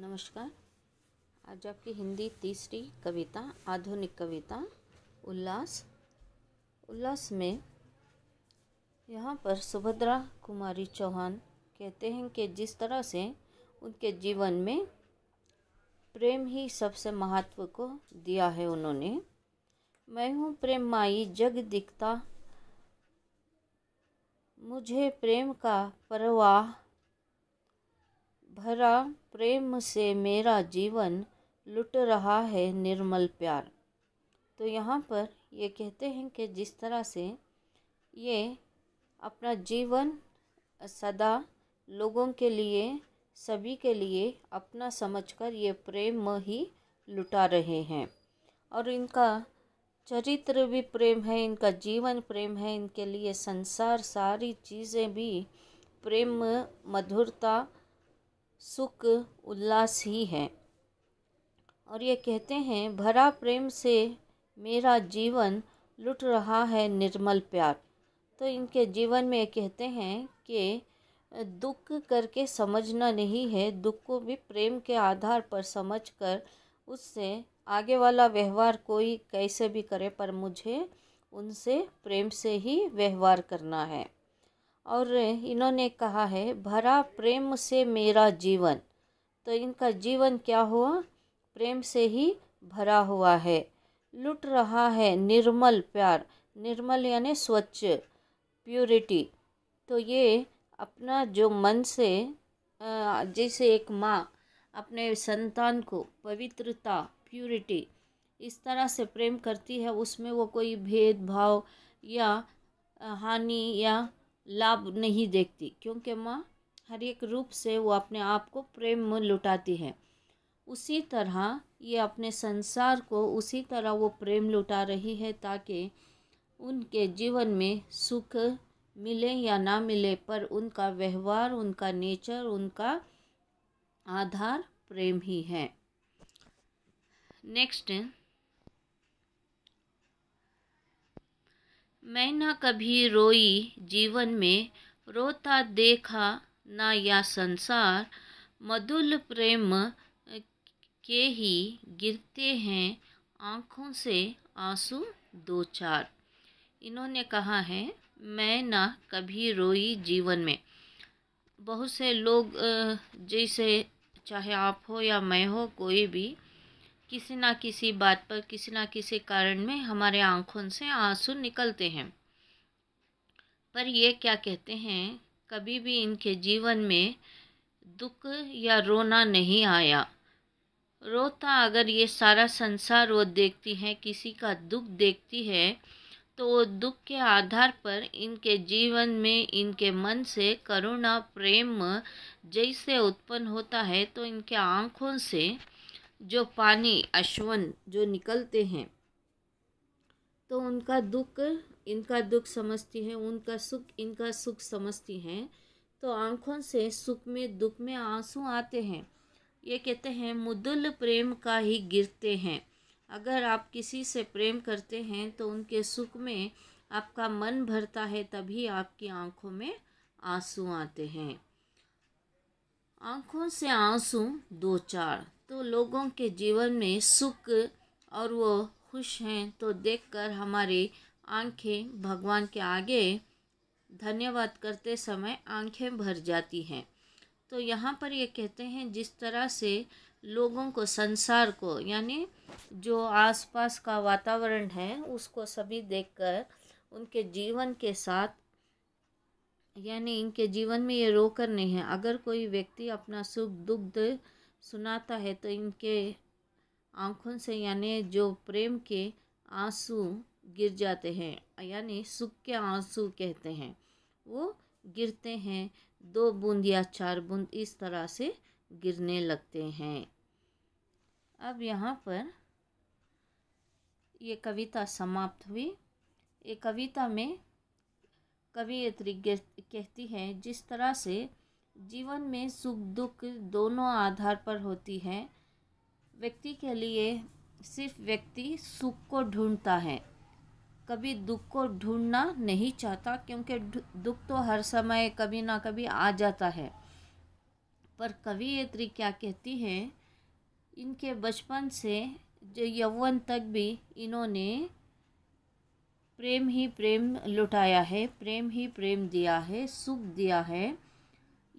नमस्कार आज आपकी हिंदी तीसरी कविता आधुनिक कविता उल्लास उल्लास में यहाँ पर सुभद्रा कुमारी चौहान कहते हैं कि जिस तरह से उनके जीवन में प्रेम ही सबसे महत्व को दिया है उन्होंने मैं हूँ प्रेम माई जग दिखता मुझे प्रेम का परवाह भरा प्रेम से मेरा जीवन लुट रहा है निर्मल प्यार तो यहाँ पर ये कहते हैं कि जिस तरह से ये अपना जीवन सदा लोगों के लिए सभी के लिए अपना समझकर ये प्रेम ही लुटा रहे हैं और इनका चरित्र भी प्रेम है इनका जीवन प्रेम है इनके लिए संसार सारी चीज़ें भी प्रेम मधुरता सुख उल्लास ही है और ये कहते हैं भरा प्रेम से मेरा जीवन लुट रहा है निर्मल प्यार तो इनके जीवन में कहते हैं कि दुख करके समझना नहीं है दुख को भी प्रेम के आधार पर समझकर उससे आगे वाला व्यवहार कोई कैसे भी करे पर मुझे उनसे प्रेम से ही व्यवहार करना है और इन्होंने कहा है भरा प्रेम से मेरा जीवन तो इनका जीवन क्या हुआ प्रेम से ही भरा हुआ है लुट रहा है निर्मल प्यार निर्मल यानी स्वच्छ प्योरिटी तो ये अपना जो मन से जैसे एक माँ अपने संतान को पवित्रता प्योरिटी इस तरह से प्रेम करती है उसमें वो कोई भेदभाव या हानि या लाभ नहीं देखती क्योंकि माँ हर एक रूप से वो अपने आप को प्रेम में लुटाती है उसी तरह ये अपने संसार को उसी तरह वो प्रेम लुटा रही है ताकि उनके जीवन में सुख मिले या ना मिले पर उनका व्यवहार उनका नेचर उनका आधार प्रेम ही है नेक्स्ट मैं न कभी रोई जीवन में रोता देखा ना या संसार मधुल प्रेम के ही गिरते हैं आँखों से आंसू दो चार इन्होंने कहा है मैं ना कभी रोई जीवन में बहुत से लोग जैसे चाहे आप हो या मैं हो कोई भी किसी ना किसी बात पर किसी ना किसी कारण में हमारे आँखों से आंसू निकलते हैं पर ये क्या कहते हैं कभी भी इनके जीवन में दुख या रोना नहीं आया रोता अगर ये सारा संसार वो देखती है किसी का दुख देखती है तो वो दुख के आधार पर इनके जीवन में इनके मन से करुणा प्रेम जैसे उत्पन्न होता है तो इनके आँखों से जो पानी अश्वन जो निकलते हैं तो उनका दुख इनका दुख समझती हैं उनका सुख इनका सुख समझती हैं तो आँखों से सुख में दुख में आंसू आते हैं ये कहते हैं मुदुल प्रेम का ही गिरते हैं अगर आप किसी से प्रेम करते हैं तो उनके सुख में आपका मन भरता है तभी आपकी आंखों में आंसू आते हैं आंखों से आंसू दो चार तो लोगों के जीवन में सुख और वो खुश हैं तो देखकर हमारी आंखें भगवान के आगे धन्यवाद करते समय आंखें भर जाती हैं तो यहाँ पर ये कहते हैं जिस तरह से लोगों को संसार को यानी जो आसपास का वातावरण है उसको सभी देखकर उनके जीवन के साथ यानी इनके जीवन में ये रोकर नहीं है अगर कोई व्यक्ति अपना सुख दुख सुनाता है तो इनके आँखों से यानी जो प्रेम के आंसू गिर जाते हैं यानी सुख के आंसू कहते हैं वो गिरते हैं दो बूंद या चार बूंद इस तरह से गिरने लगते हैं अब यहाँ पर ये कविता समाप्त हुई ये कविता में कवियत्री कहती है जिस तरह से जीवन में सुख दुख दोनों आधार पर होती हैं व्यक्ति के लिए सिर्फ व्यक्ति सुख को ढूंढता है कभी दुख को ढूंढना नहीं चाहता क्योंकि दुख तो हर समय कभी ना कभी आ जाता है पर कवि कवियत्री क्या कहती हैं इनके बचपन से जो यौवन तक भी इन्होंने प्रेम ही प्रेम लुटाया है प्रेम ही प्रेम दिया है सुख दिया है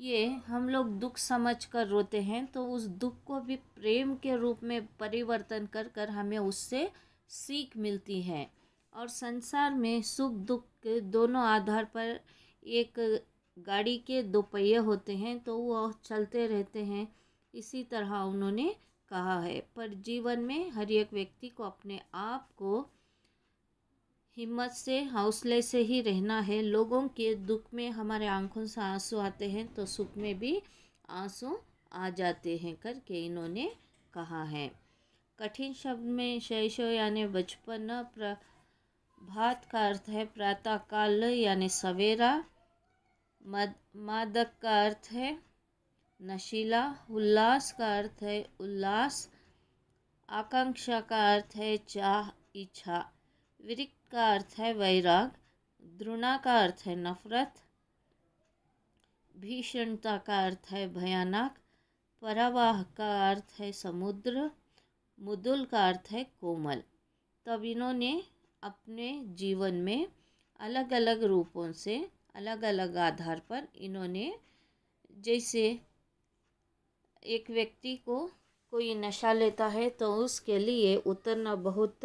ये हम लोग दुख समझ कर रोते हैं तो उस दुख को भी प्रेम के रूप में परिवर्तन कर कर हमें उससे सीख मिलती है और संसार में सुख दुख के दोनों आधार पर एक गाड़ी के दो पहिए होते हैं तो वो चलते रहते हैं इसी तरह उन्होंने कहा है पर जीवन में हर एक व्यक्ति को अपने आप को हिम्मत से हौसले से ही रहना है लोगों के दुख में हमारे आंखों से आंसू आते हैं तो सुख में भी आंसू आ जाते हैं करके इन्होंने कहा है कठिन शब्द में शैशव यानी बचपन प्रभात का अर्थ है प्रातः काल यानी सवेरा मद मादक का अर्थ है नशीला उल्लास का अर्थ है उल्लास आकांक्षा का अर्थ है चाह इच्छा विरिक का अर्थ है वैराग द्रुणा का अर्थ है नफरत भीषणता का अर्थ है भयानक परावाह का अर्थ है समुद्र मुदुल का अर्थ है कोमल तब इन्होंने अपने जीवन में अलग अलग रूपों से अलग अलग आधार पर इन्होंने जैसे एक व्यक्ति को कोई नशा लेता है तो उसके लिए उतरना बहुत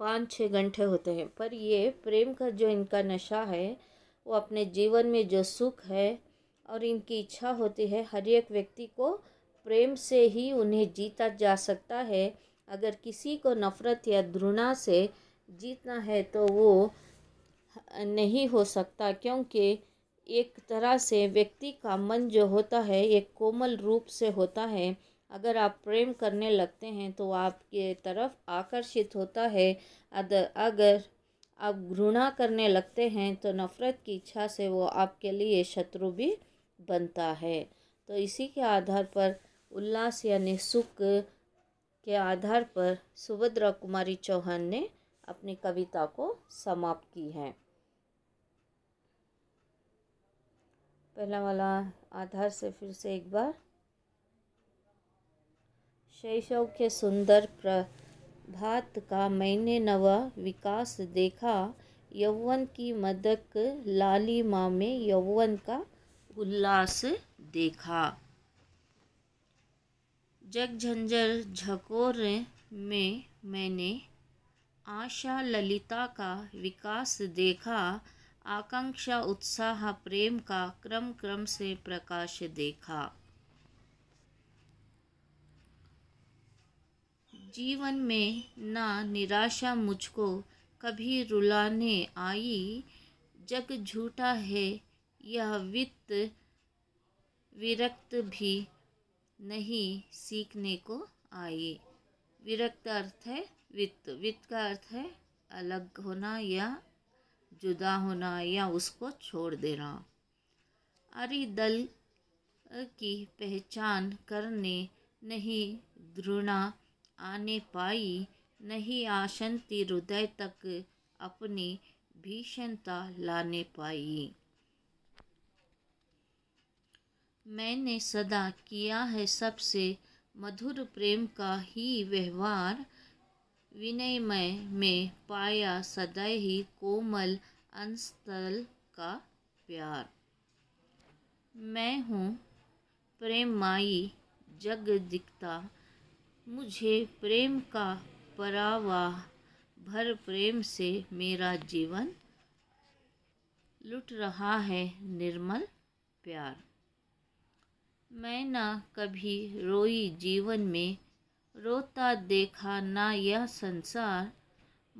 पाँच छः घंटे होते हैं पर ये प्रेम का जो इनका नशा है वो अपने जीवन में जो सुख है और इनकी इच्छा होती है हर एक व्यक्ति को प्रेम से ही उन्हें जीता जा सकता है अगर किसी को नफ़रत या घृणा से जीतना है तो वो नहीं हो सकता क्योंकि एक तरह से व्यक्ति का मन जो होता है एक कोमल रूप से होता है अगर आप प्रेम करने लगते हैं तो आपके तरफ आकर्षित होता है अगर आप घृणा करने लगते हैं तो नफ़रत की इच्छा से वो आपके लिए शत्रु भी बनता है तो इसी के आधार पर उल्लास यानी सुख के आधार पर सुभद्रा कुमारी चौहान ने अपनी कविता को समाप्त की है पहला वाला आधार से फिर से एक बार शैशव के सुंदर प्रभात का मैंने नवा विकास देखा यौवन की मदक लालिमा में यौवन का उल्लास देखा जग झंझर झकोर में मैंने आशा ललिता का विकास देखा आकांक्षा उत्साह प्रेम का क्रम क्रम से प्रकाश देखा जीवन में ना निराशा मुझको कभी रुलाने आई जग झूठा है यह वित्त विरक्त भी नहीं सीखने को आई विरक्त अर्थ है वित्त वित्त का अर्थ है अलग होना या जुदा होना या उसको छोड़ देना अरिदल की पहचान करने नहीं घृणा आने पाई नहीं आशंति हृदय तक अपनी भीषणता लाने पाई मैंने सदा किया है सबसे मधुर प्रेम का ही व्यवहार विनयमय में पाया सदा ही कोमल अंशतल का प्यार मैं हूँ प्रेम माई जग दिखता मुझे प्रेम का परावाह भर प्रेम से मेरा जीवन लुट रहा है निर्मल प्यार मैं ना कभी रोई जीवन में रोता देखा ना यह संसार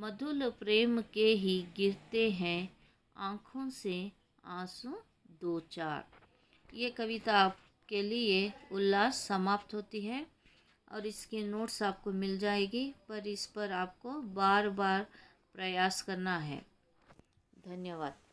मधुल प्रेम के ही गिरते हैं आँखों से आंसू दो चार ये कविता आपके लिए उल्लास समाप्त होती है और इसके नोट्स आपको मिल जाएगी पर इस पर आपको बार बार प्रयास करना है धन्यवाद